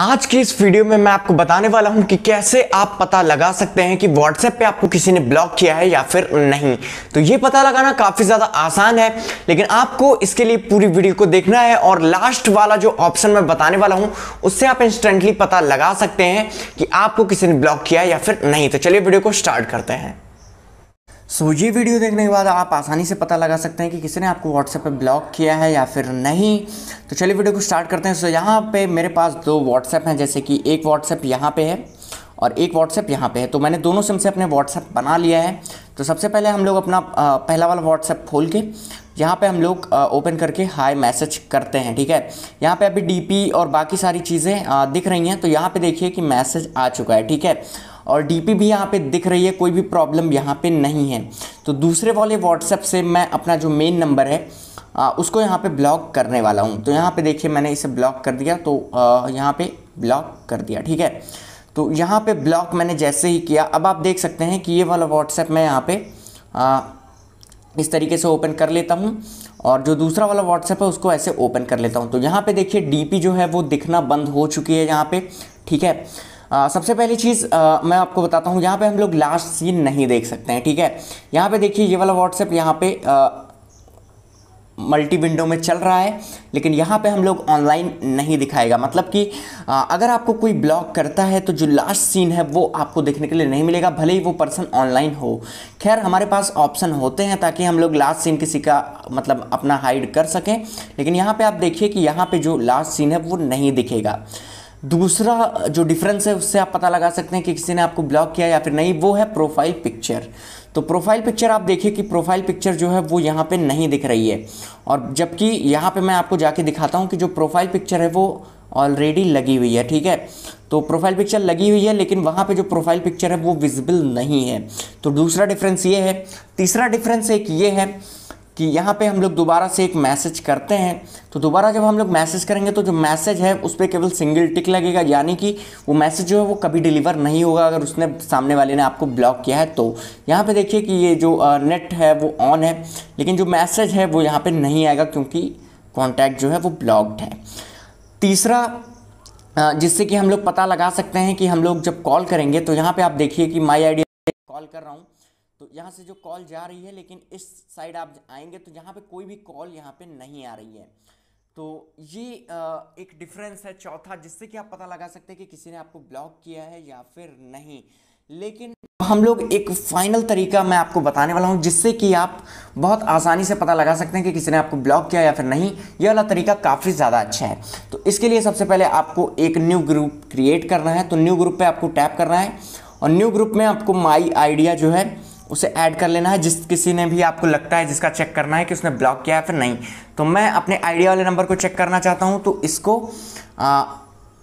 आज के इस वीडियो में मैं आपको बताने वाला हूं कि कैसे आप पता लगा सकते हैं कि व्हाट्सएप पे आपको किसी ने ब्लॉक किया है या फिर नहीं तो ये पता लगाना काफ़ी ज़्यादा आसान है लेकिन आपको इसके लिए पूरी वीडियो को देखना है और लास्ट वाला जो ऑप्शन मैं बताने वाला हूं उससे आप इंस्टेंटली पता लगा सकते हैं कि आपको किसी ने ब्लॉक किया है या फिर नहीं तो चलिए वीडियो को स्टार्ट करते हैं सो so, ये वीडियो देखने के बाद आप आसानी से पता लगा सकते हैं कि किसी ने आपको व्हाट्सएप पे ब्लॉक किया है या फिर नहीं तो चलिए वीडियो को स्टार्ट करते हैं सो so, यहाँ पे मेरे पास दो व्हाट्सएप हैं जैसे कि एक व्हाट्सएप यहाँ पे है और एक व्हाट्सएप यहाँ पे है तो मैंने दोनों सिम से अपने व्हाट्सएप बना लिया है तो सबसे पहले हम लोग अपना पहला वाला व्हाट्सएप खोल के यहाँ पे हम लोग ओपन करके हाई मैसेज करते हैं ठीक है यहाँ पे अभी डीपी और बाकी सारी चीज़ें दिख रही हैं तो यहाँ पे देखिए कि मैसेज आ चुका है ठीक है और पी भी यहाँ पे दिख रही है कोई भी प्रॉब्लम यहाँ पे नहीं है तो दूसरे वाले व्हाट्सएप से मैं अपना जो मेन नंबर है आ, उसको यहाँ पे ब्लॉक करने वाला हूँ तो यहाँ पे देखिए मैंने इसे ब्लॉक कर दिया तो यहाँ पे ब्लॉक कर दिया ठीक है तो यहाँ पे ब्लॉक मैंने जैसे ही किया अब आप देख सकते हैं कि ये वाला व्हाट्सएप मैं यहाँ पे आ, इस तरीके से ओपन कर लेता हूँ और जो दूसरा वाला व्हाट्सएप है उसको ऐसे ओपन कर लेता हूँ तो यहाँ पे देखिए डीपी जो है वो दिखना बंद हो चुकी है यहाँ पे ठीक है आ, सबसे पहली चीज़ आ, मैं आपको बताता हूँ यहाँ पे हम लोग लास्ट सीन नहीं देख सकते हैं ठीक है यहाँ पे देखिए ये वाला व्हाट्सएप यहाँ पे मल्टी विंडो में चल रहा है लेकिन यहाँ पे हम लोग ऑनलाइन नहीं दिखाएगा मतलब कि आ, अगर आपको कोई ब्लॉग करता है तो जो लास्ट सीन है वो आपको देखने के लिए नहीं मिलेगा भले ही वो पर्सन ऑनलाइन हो खैर हमारे पास ऑप्शन होते हैं ताकि हम लोग लास्ट सीन किसी का मतलब अपना हाइड कर सकें लेकिन यहाँ पर आप देखिए कि यहाँ पर जो लास्ट सीन है वो नहीं दिखेगा दूसरा जो डिफरेंस है उससे आप पता लगा सकते हैं कि किसी ने आपको ब्लॉक किया या फिर नहीं वो है प्रोफाइल पिक्चर तो प्रोफाइल पिक्चर आप देखिए कि प्रोफाइल पिक्चर जो है वो यहाँ पे नहीं दिख रही है और जबकि यहाँ पे मैं आपको जाके दिखाता हूँ कि जो प्रोफाइल पिक्चर है वो ऑलरेडी लगी हुई है ठीक है तो प्रोफाइल पिक्चर लगी हुई है लेकिन वहाँ पे जो प्रोफाइल पिक्चर है वो विजिबल नहीं है तो दूसरा डिफरेंस ये है तीसरा डिफरेंस एक ये है कि यहाँ पे हम लोग दोबारा से एक मैसेज करते हैं तो दोबारा जब हम लोग मैसेज करेंगे तो जो मैसेज है उस पर केवल सिंगल टिक लगेगा यानी कि वो मैसेज जो है वो कभी डिलीवर नहीं होगा अगर उसने सामने वाले ने आपको ब्लॉक किया है तो यहाँ पे देखिए कि ये जो नेट है वो ऑन है लेकिन जो मैसेज है वो यहाँ पर नहीं आएगा क्योंकि कॉन्टैक्ट जो है वो ब्लॉक्ड है तीसरा जिससे कि हम लोग पता लगा सकते हैं कि हम लोग जब कॉल करेंगे तो यहाँ पर आप देखिए कि माई आइडिया कॉल कर रहा हूँ तो यहाँ से जो कॉल जा रही है लेकिन इस साइड आप आएंगे तो यहाँ पे कोई भी कॉल यहाँ पे नहीं आ रही है तो ये एक डिफरेंस है चौथा जिससे कि आप पता लगा सकते हैं कि किसी ने आपको ब्लॉक किया है या फिर नहीं लेकिन हम लोग एक फाइनल तरीका मैं आपको बताने वाला हूं जिससे कि आप बहुत आसानी से पता लगा सकते हैं कि किसी ने आपको ब्लॉक किया या फिर नहीं यह वाला तरीका काफ़ी ज़्यादा अच्छा है तो इसके लिए सबसे पहले आपको एक न्यू ग्रुप क्रिएट करना है तो न्यू ग्रुप पे आपको टैप करना है और न्यू ग्रुप में आपको माई आइडिया जो है उसे ऐड कर लेना है जिस किसी ने भी आपको लगता है जिसका चेक करना है कि उसने ब्लॉक किया है फिर नहीं तो मैं अपने आइडिया वाले नंबर को चेक करना चाहता हूँ तो इसको आ,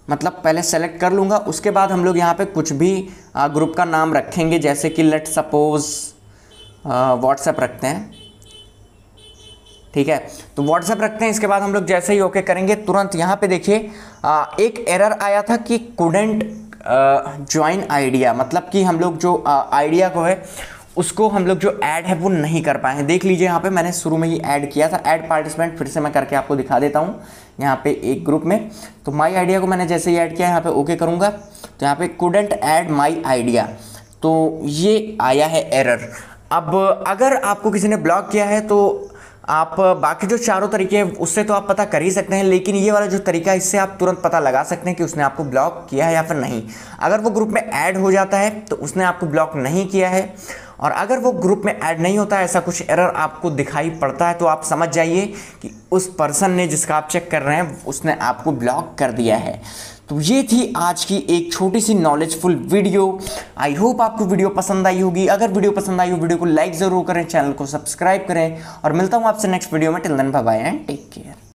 मतलब पहले सेलेक्ट कर लूँगा उसके बाद हम लोग यहाँ पे कुछ भी आ, ग्रुप का नाम रखेंगे जैसे कि लेट सपोज़ व्हाट्सएप रखते हैं ठीक है तो व्हाट्सएप रखते हैं इसके बाद हम लोग जैसे ही ओके करेंगे तुरंत यहाँ पे देखिए एक एरर आया था कि कूडेंट ज्वाइन आइडिया मतलब कि हम लोग जो आइडिया को है उसको हम लोग जो ऐड है वो नहीं कर पाए हैं देख लीजिए यहाँ पे मैंने शुरू में ही ऐड किया था ऐड पार्टिसिपेंट फिर से मैं करके आपको दिखा देता हूँ यहाँ पे एक ग्रुप में तो माई आइडिया को मैंने जैसे ही ऐड किया यहाँ पे ओके करूँगा तो यहाँ पे कूडेंट ऐड माई आइडिया तो ये आया है एरर अब अगर आपको किसी ने ब्लॉक किया है तो आप बाकी जो चारों तरीके हैं उससे तो आप पता कर ही सकते हैं लेकिन ये वाला जो तरीका है इससे आप तुरंत पता लगा सकते हैं कि उसने आपको ब्लॉक किया है या फिर नहीं अगर वो ग्रुप में ऐड हो जाता है तो उसने आपको ब्लॉक नहीं किया है और अगर वो ग्रुप में ऐड नहीं होता ऐसा कुछ एरर आपको दिखाई पड़ता है तो आप समझ जाइए कि उस पर्सन ने जिसका आप चेक कर रहे हैं उसने आपको ब्लॉक कर दिया है तो ये थी आज की एक छोटी सी नॉलेजफुल वीडियो आई होप आपको वीडियो पसंद आई होगी अगर वीडियो पसंद आई हो वीडियो को लाइक ज़रूर करें चैनल को सब्सक्राइब करें और मिलता हूँ आपसे नेक्स्ट वीडियो में till then bye and take care